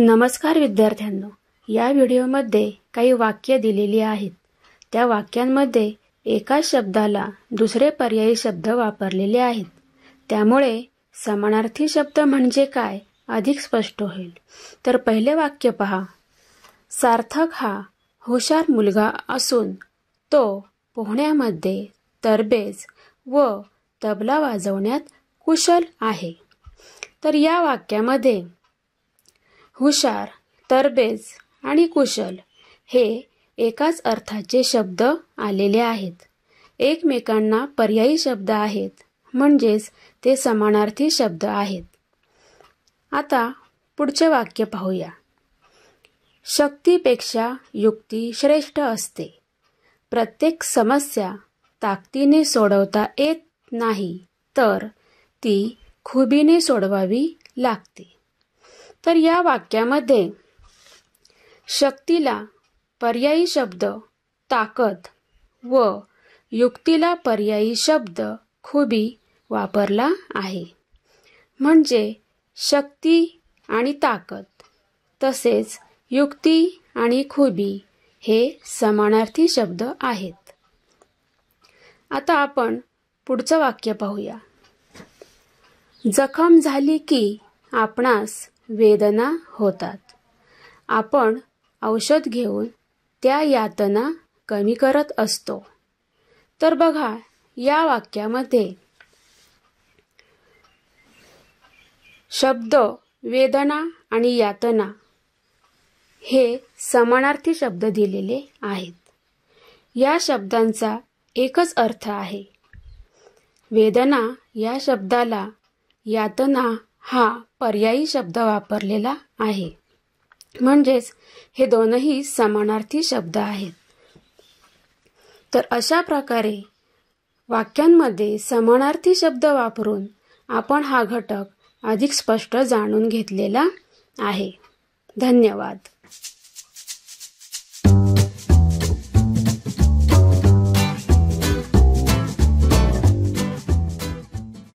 नमस्कार विद्यार्थ्यांनो या व्हिडिओमध्ये काही वाक्य दिलेली आहेत त्या वाक्यांमध्ये एकाच शब्दाला दुसरे पर्यायी शब्द वापरलेले आहेत त्यामुळे समानार्थी शब्द म्हणजे काय अधिक स्पष्ट होईल तर पहिले वाक्य पहा सार्थक हा हुशार मुलगा असून तो पोहण्यामध्ये तरबेज व तबला वाजवण्यात कुशल आहे तर या वाक्यामध्ये हुशार तरबेज आणि कुशल हे एकाच अर्थाचे शब्द आलेले आहेत एकमेकांना पर्यायी शब्द आहेत म्हणजेच ते समानार्थी शब्द आहेत आता पुढचे वाक्य पाहूया शक्तीपेक्षा युक्ती श्रेष्ठ असते प्रत्येक समस्या ताकदीने सोडवता येत नाही तर ती खुबीने सोडवावी लागते तर या वाक्यामध्ये शक्तीला पर्यायी शब्द ताकद व युक्तीला पर्यायी शब्द खुबी वापरला आहे म्हणजे शक्ती आणि ताकद तसेच युक्ती आणि खुबी हे समानार्थी शब्द आहेत आता आपण पुढचं वाक्य पाहूया जखम झाली की आपणास वेदना होतात आपण औषध घेऊन त्या यातना कमी करत असतो तर बघा या वाक्यामध्ये शब्द वेदना आणि यातना हे समानार्थी शब्द दिलेले आहेत या शब्दांचा एकच अर्थ आहे वेदना या शब्दाला यातना हा पर्यायी शब्द वापरलेला आहे म्हणजेच हे दोनही समानार्थी शब्द आहेत तर अशा प्रकारे वाक्यांमध्ये समानार्थी शब्द वापरून आपण हा घटक अधिक स्पष्ट जाणून घेतलेला आहे धन्यवाद